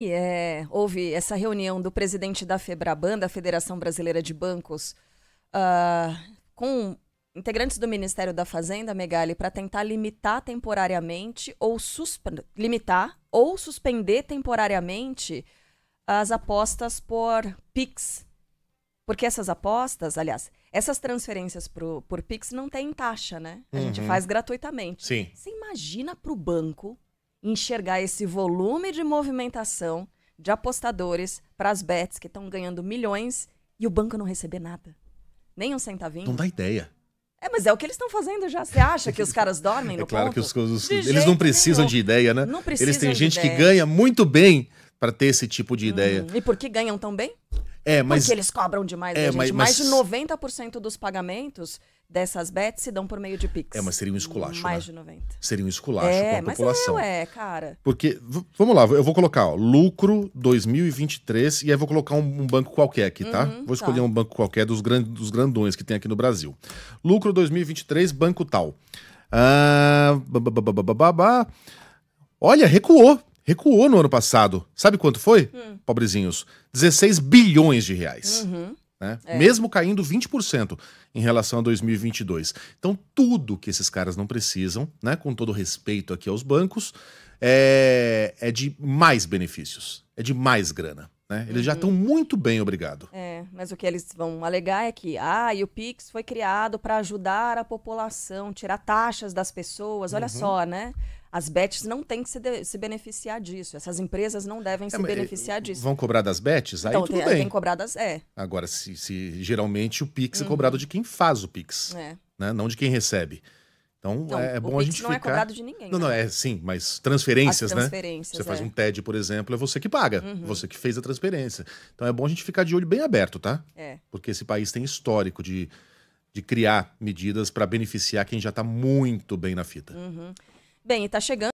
É, houve essa reunião do presidente da FEBRABAN, da Federação Brasileira de Bancos, uh, com integrantes do Ministério da Fazenda, Megali, para tentar limitar temporariamente ou limitar ou suspender temporariamente as apostas por PIX. Porque essas apostas, aliás, essas transferências pro, por PIX não tem taxa, né? A uhum. gente faz gratuitamente. Sim. Você imagina para o banco enxergar esse volume de movimentação de apostadores para as bets que estão ganhando milhões e o banco não receber nada. Nem um centavinho. Não dá ideia. É, mas é o que eles estão fazendo já. Você acha que os caras dormem no É claro ponto? que os, os eles não precisam nenhum. de ideia, né? Não precisam Eles têm gente que ganha muito bem para ter esse tipo de ideia. Hum, e por que ganham tão bem? É, mas... Porque eles cobram demais é, né, gente. Mas, mas... Mais de 90% dos pagamentos dessas bets se dão por meio de Pix. É, mas seria um esculacho, Mais né? de 90. Seria um esculacho é, com a mas é, população. É, é, cara. Porque, vamos lá, eu vou colocar, ó, lucro 2023, e aí vou colocar um, um banco qualquer aqui, tá? Uhum, vou tá. escolher tá. um banco qualquer dos, grand, dos grandões que tem aqui no Brasil. Lucro 2023, banco tal. Ah, babá, babá, babá, Olha, recuou recuou no ano passado. Sabe quanto foi? Hum. Pobrezinhos. 16 bilhões de reais. Uhum. Né? É. Mesmo caindo 20% em relação a 2022. Então, tudo que esses caras não precisam, né, com todo respeito aqui aos bancos, é, é de mais benefícios, é de mais grana. Né? Eles uhum. já estão muito bem, obrigado. É. Mas o que eles vão alegar é que, ah, e o Pix foi criado para ajudar a população, tirar taxas das pessoas. Olha uhum. só, né? As bets não têm que se, de, se, beneficiar disso. Essas empresas não devem é, se eh, beneficiar disso. Vão cobrar das bets? Aí então, tudo tem, bem. Tem cobradas, é. Agora, se, se geralmente o Pix uhum. é cobrado uhum. de quem faz o Pix, é. né? não de quem recebe. Então, então é, é bom a gente não é ficar... não é cobrado de ninguém. Não, né? não, é sim, mas transferências, né? transferências né? você é. faz um TED, por exemplo, é você que paga, uhum. você que fez a transferência. Então é bom a gente ficar de olho bem aberto, tá? É. Porque esse país tem histórico de, de criar medidas para beneficiar quem já está muito bem na fita. Uhum. Bem, está chegando.